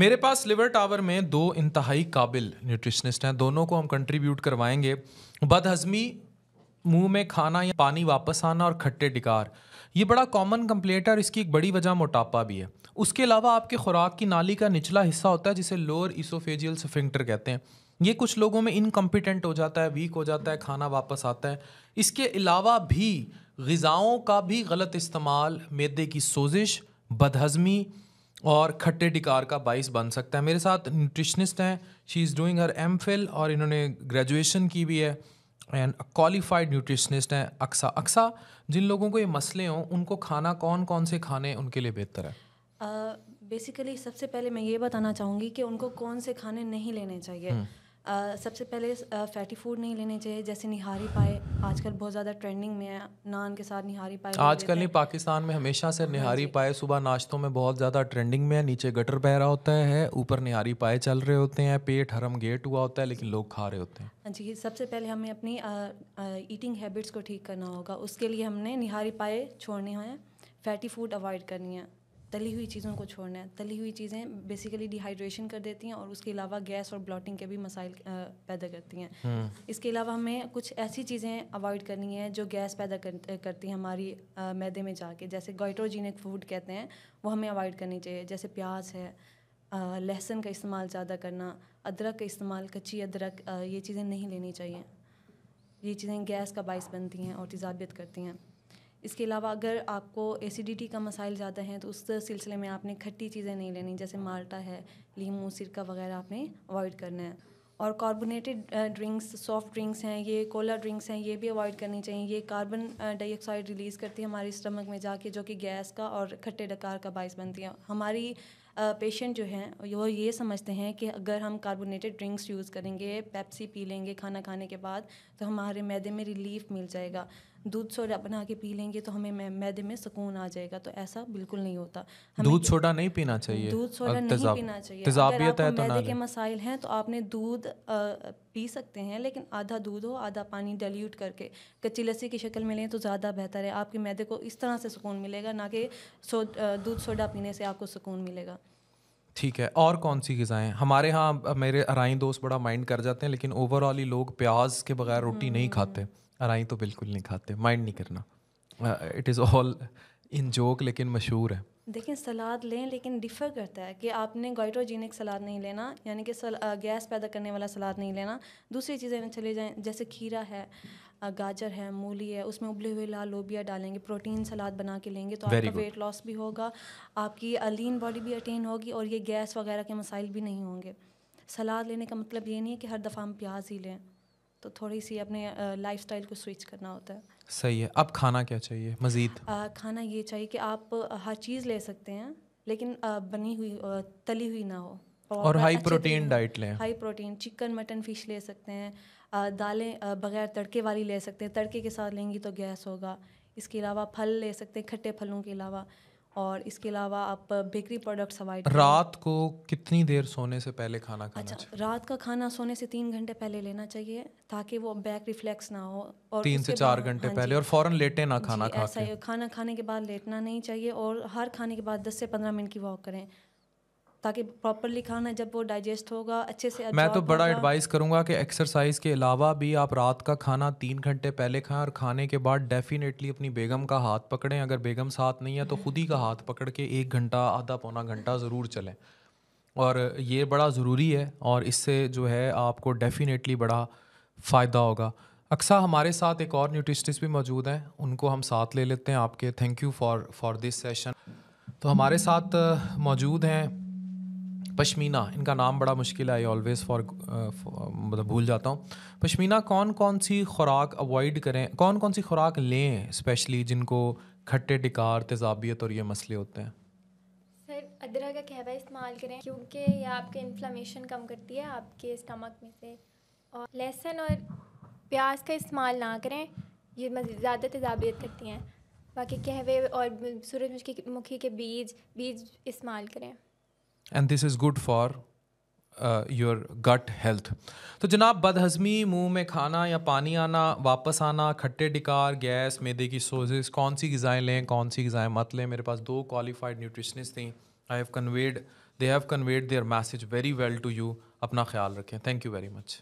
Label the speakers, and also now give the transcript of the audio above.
Speaker 1: मेरे पास liver tower में दो इंतहाई काबिल न्यूट्रिशनिस्ट हैं दोनों को हम कंट्रीब्यूट करवाएंगे बदहजमी मुंह में खाना या पानी वापस आना और खट्टे डिकार ये बड़ा कॉमन कंप्लेंट है और इसकी एक बड़ी वजह मोटापा भी है उसके अलावा आपके खुराक की नाली का निचला हिस्सा होता है जिसे लोअर इसोफेजियल सफिंक्टर कहते हैं ये कुछ लोगों में इनकम्पिटेंट हो जाता है वीक हो जाता है खाना वापस आता है इसके अलावा भी गज़ाओं का भी गलत इस्तेमाल मैदे की सोजिश बदहज़मी और खट्टे डिकार का बाइस बन सकता है मेरे साथ न्यूट्रिशनिस्ट हैं she is doing her M और इन्होंने ग्रेजुएशन की भी है एंड क्वालिफाइड न्यूट्रिशनिस्ट हैं अक्सा अक्सा जिन लोगों को ये मसले हों उनको खाना कौन कौन से खाने उनके लिए बेहतर है
Speaker 2: बेसिकली uh, सबसे पहले मैं ये बताना चाहूँगी कि उनको कौन से खाने नहीं लेने चाहिए hmm. सबसे पहले फैटी फूड नहीं लेने चाहिए जैसे निहारी पाए आजकल बहुत ज़्यादा ट्रेंडिंग में है नान के साथ निहारी पाए आजकल नहीं
Speaker 1: पाकिस्तान में हमेशा से हाँ निहारी पाए सुबह नाश्तों में बहुत ज़्यादा ट्रेंडिंग में है नीचे गटर बह रहा होता है ऊपर निहारी पाए चल रहे होते हैं पेट हरम गेट हुआ होता है लेकिन लोग खा रहे होते
Speaker 2: हैं हाँ जी सबसे पहले हमें अपनी ईटिंग हैबिट्स को ठीक करना होगा उसके लिए हमने निहारी पाए छोड़ने हैं फैटी फूड अवॉइड करनी है तली हुई चीज़ों को छोड़ना है तली हुई चीज़ें बेसिकली डिहाइड्रेशन कर देती हैं और उसके अलावा गैस और ब्लॉटिंग के भी मसाइल पैदा करती हैं हम्म। इसके अलावा हमें कुछ ऐसी चीज़ें अवॉइड करनी है जो गैस पैदा कर, करती हैं हमारी आ, मैदे में जाके जैसे गोइट्रोजीनिक फूड कहते हैं वो हमें अवॉइड करनी चाहिए जैसे प्याज है लहसुन का इस्तेमाल ज़्यादा करना अदरक का इस्तेमाल कच्ची अदरक ये चीज़ें नहीं लेनी चाहिए ये चीज़ें गैस का बायस बनती हैं और तजाबियत करती हैं इसके अलावा अगर आपको एसिडिटी का मसाइल ज़्यादा है तो उस सिलसिले में आपने खट्टी चीज़ें नहीं लेनी जैसे माल्टा है लीमू सिरका वगैरह आपने अवॉइड करना है और कार्बोनेटेड ड्रिंक्स सॉफ्ट ड्रिंक्स हैं ये कोला ड्रिंक्स हैं ये भी अवॉइड करनी चाहिए ये कार्बन डाइऑक्साइड रिलीज़ करती है हमारे स्टमक में जाके जो कि गैस का और खट्टे डकार का बायस बनती है हमारी पेशेंट जो हैं वो ये समझते हैं कि अगर हम कार्बोनेटेड ड्रिंक्स यूज़ करेंगे पेप्सी पी लेंगे खाना खाने के बाद तो हमारे मैदे में रिलीफ मिल जाएगा दूध सोडा बना के पी लेंगे तो हमें मैदे में सुकून आ जाएगा तो ऐसा बिल्कुल नहीं होता दूध
Speaker 1: सोडा नहीं पीना चाहिए दूध सोडा नहीं पीना चाहिए अगर आपको तो मैदे के
Speaker 2: मसाइल हैं तो आपने दूध पी सकते हैं लेकिन आधा दूध हो आधा पानी डाइल्यूट करके कच्ची लस्सी की शक्ल में लें तो ज़्यादा बेहतर है आपके मैदे को इस तरह से सुकून मिलेगा ना कि दूध सोडा पीने से आपको सुकून मिलेगा
Speaker 1: ठीक है और कौन सी गज़ाएँ हमारे यहाँ मेरे अराई दोस्त बड़ा माइंड कर जाते हैं लेकिन ओवरऑल ही लोग प्याज के बगैर रोटी नहीं हम्म। खाते अराई तो बिल्कुल नहीं खाते माइंड नहीं करना it is all in joke लेकिन मशहूर है
Speaker 2: देखें सलाद लें लेकिन डिफ़र करता है कि आपने गाइट्रोजीनिक सलाद नहीं लेना यानी कि गैस uh, पैदा करने वाला सलाद नहीं लेना दूसरी चीज़ें चले जाएँ जैसे खीरा है uh, गाजर है मूली है उसमें उबले हुए लाल लोबिया डालेंगे प्रोटीन सलाद बना के लेंगे तो आपका वेट लॉस भी होगा आपकी अलीन बॉडी भी अटेन होगी और ये गैस वगैरह के मसाइल भी नहीं होंगे सलाद लेने का मतलब ये नहीं है कि हर दफ़ा हम प्याज ही लें तो थोड़ी सी अपने लाइफ स्टाइल को स्विच करना होता है
Speaker 1: सही है अब खाना क्या चाहिए मज़ीद
Speaker 2: खाना ये चाहिए कि आप हर चीज़ ले सकते हैं लेकिन बनी हुई तली हुई ना हो और हाई प्रोटीन डाइट लें high protein chicken mutton fish ले सकते हैं दालें बगैर तड़के वाली ले सकते हैं तड़के के साथ लेंगी तो गैस होगा इसके अलावा फल ले सकते हैं खट्टे फलों के अलावा और इसके अलावा आप बेकरी प्रोडक्ट्स अवॉइड रात
Speaker 1: को कितनी देर सोने से पहले खाना खाना अच्छा
Speaker 2: चाहिए? रात का खाना सोने से तीन घंटे पहले लेना चाहिए ताकि वो बैक रिफ्लेक्स ना हो और तीन से चार घंटे हाँ पहले और
Speaker 1: फौरन लेटे ना खाना खा ऐसा
Speaker 2: खाना खाने के बाद लेटना नहीं चाहिए और हर खाने के बाद दस से पंद्रह मिनट की वॉक करें ताकि प्रॉपरली खाना जब वो डाइजेस्ट होगा अच्छे से मैं तो बड़ा एडवाइस
Speaker 1: करूंगा कि एक्सरसाइज के अलावा भी आप रात का खाना तीन घंटे पहले खाएं और खाने के बाद डेफिनेटली अपनी बेगम का हाथ पकड़ें अगर बेगम साथ नहीं है तो खुद ही का हाथ पकड़ के एक घंटा आधा पौना घंटा ज़रूर चलें और ये बड़ा ज़रूरी है और इससे जो है आपको डेफिनेटली बड़ा फ़ायदा होगा अक्सर हमारे साथ एक और न्यूट्रिशनिस्ट भी मौजूद हैं उनको हम साथ ले लेते हैं आपके thank you for for this session तो हमारे साथ मौजूद हैं पश्मीना इनका नाम बड़ा मुश्किल है आई ऑलवेज़ फॉर मतलब भूल जाता हूँ पश्मीना कौन कौन सी खुराक अवॉइड करें कौन कौन सी खुराक लें स्पेशली जिनको खट्टे टिकार तेजाबियत और ये मसले होते हैं
Speaker 2: सर अदरक का कहवा इस्तेमाल करें क्योंकि ये आपके इन्फ्लामेशन कम करती है आपके स्टमक में से और लहसुन और प्याज का इस्तेमाल ना करें ये ज़्यादा तेजाबियत करती हैं बाकी कहवे और सूरजमुखी मुखी के बीज बीज इस्तेमाल करें
Speaker 1: and this is good for your gut health तो जनाब बदहजमी मुंह में खाना या पानी आना वापस आना खट्टे डिकार गैस मैदे की सोजेस कौन सी गज़ाएँ लें कौन सी गज़ाएँ मत लें मेरे पास दो क्वालिफाइड न्यूट्रिशनिस्ट थी I have conveyed they have conveyed their message very well to you अपना ख्याल रखें थैंक यू वेरी मच